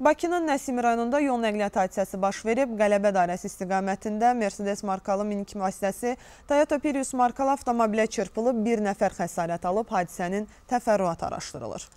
Bakının Nəsimi rayonunda yol nəqliyyat hadisəsi baş verib, Qələbə dairəsi istiqamətində Mercedes markalı minik vasitəsi Toyota Prius markalı avtomobilə çırpılıb, bir nəfər xəsarət alıb, hadisənin təfərrüatı araşdırılır.